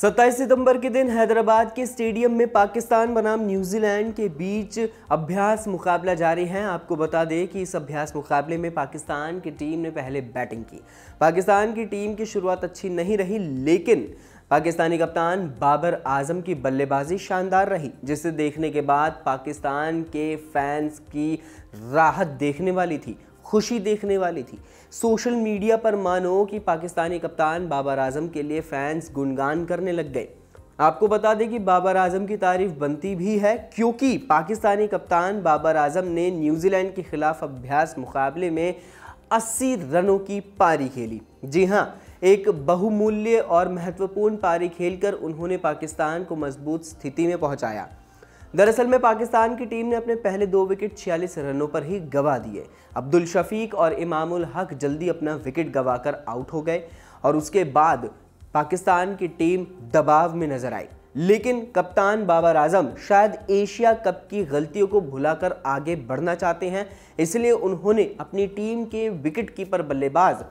सत्ताईस सितंबर के दिन हैदराबाद के स्टेडियम में पाकिस्तान बनाम न्यूजीलैंड के बीच अभ्यास मुकाबला जारी है आपको बता दें कि इस अभ्यास मुकाबले में पाकिस्तान की टीम ने पहले बैटिंग की पाकिस्तान की टीम की शुरुआत अच्छी नहीं रही लेकिन पाकिस्तानी कप्तान बाबर आजम की बल्लेबाजी शानदार रही जिसे देखने के बाद पाकिस्तान के फैंस की राहत देखने वाली थी खुशी देखने वाली थी सोशल मीडिया पर मानो कि पाकिस्तानी कप्तान बाबर आजम के लिए फैंस गुणगान करने लग गए आपको बता दें कि बाबर आजम की तारीफ बनती भी है क्योंकि पाकिस्तानी कप्तान बाबर आजम ने न्यूजीलैंड के खिलाफ अभ्यास मुकाबले में 80 रनों की पारी खेली जी हाँ एक बहुमूल्य और महत्वपूर्ण पारी खेलकर उन्होंने पाकिस्तान को मजबूत स्थिति में पहुंचाया दरअसल में पाकिस्तान की टीम ने अपने पहले दो विकेट 46 रनों पर ही गंवा दिए अब्दुल शफीक और इमामुल हक जल्दी अपना विकेट गंवाकर आउट हो गए और उसके बाद पाकिस्तान की टीम दबाव में नजर आई लेकिन कप्तान बाबर आजम शायद एशिया कप की गलतियों को भुलाकर आगे बढ़ना चाहते हैं इसलिए उन्होंने अपनी टीम के विकेट कीपर बल्लेबाज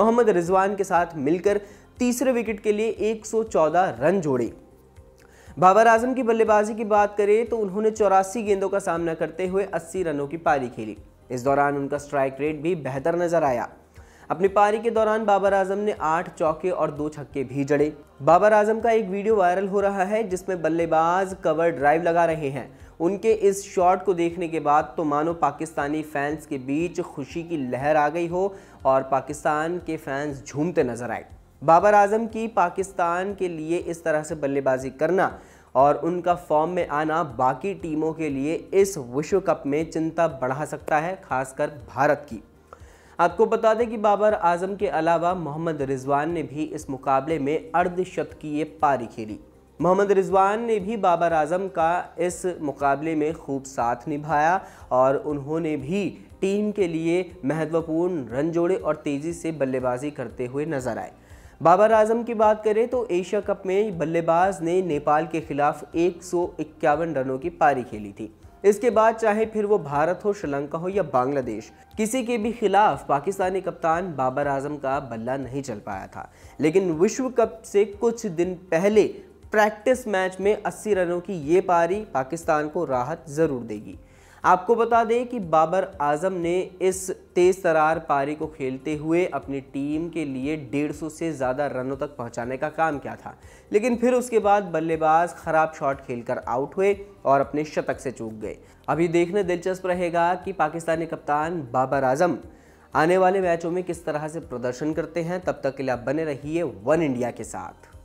मोहम्मद रिजवान के साथ मिलकर तीसरे विकेट के लिए 114 रन जोड़े बाबर आजम की बल्लेबाजी की बात करें तो उन्होंने चौरासी गेंदों का सामना करते हुए 80 रनों की पारी खेली इस दौरान उनका स्ट्राइक रेट भी बेहतर नजर आया अपनी पारी के दौरान बाबर आजम ने आठ चौके और दो छक्के भी जड़े बाबर आजम का एक वीडियो वायरल हो रहा है जिसमें बल्लेबाज कवर ड्राइव लगा रहे हैं उनके इस शॉट को देखने के बाद तो मानो पाकिस्तानी फैंस के बीच खुशी की लहर आ गई हो और पाकिस्तान के फैंस झूमते नजर आए बाबर आजम की पाकिस्तान के लिए इस तरह से बल्लेबाजी करना और उनका फॉर्म में आना बाकी टीमों के लिए इस विश्व कप में चिंता बढ़ा सकता है खासकर भारत की आपको बता दें कि बाबर आजम के अलावा मोहम्मद रिजवान ने भी इस मुकाबले में अर्धशतकीय पारी खेली मोहम्मद रिजवान ने भी बाबर आजम का इस मुकाबले में खूब साथ निभाया और उन्होंने भी टीम के लिए महत्वपूर्ण रन जोड़े और तेज़ी से बल्लेबाजी करते हुए नजर आए बाबर आजम की बात करें तो एशिया कप में बल्लेबाज ने नेपाल के खिलाफ एक रनों की पारी खेली थी इसके बाद चाहे फिर वो भारत हो श्रीलंका हो या बांग्लादेश किसी के भी खिलाफ पाकिस्तानी कप्तान बाबर आजम का बल्ला नहीं चल पाया था लेकिन विश्व कप से कुछ दिन पहले प्रैक्टिस मैच में 80 रनों की ये पारी पाकिस्तान को राहत ज़रूर देगी आपको बता दें कि बाबर आजम ने इस तेज़ तरार पारी को खेलते हुए अपनी टीम के लिए 150 से ज़्यादा रनों तक पहुंचाने का काम किया था लेकिन फिर उसके बाद बल्लेबाज ख़राब शॉट खेलकर आउट हुए और अपने शतक से चूक गए अभी देखने दिलचस्प रहेगा कि पाकिस्तानी कप्तान बाबर आजम आने वाले मैचों में किस तरह से प्रदर्शन करते हैं तब तक के लिए आप बने रहिए वन इंडिया के साथ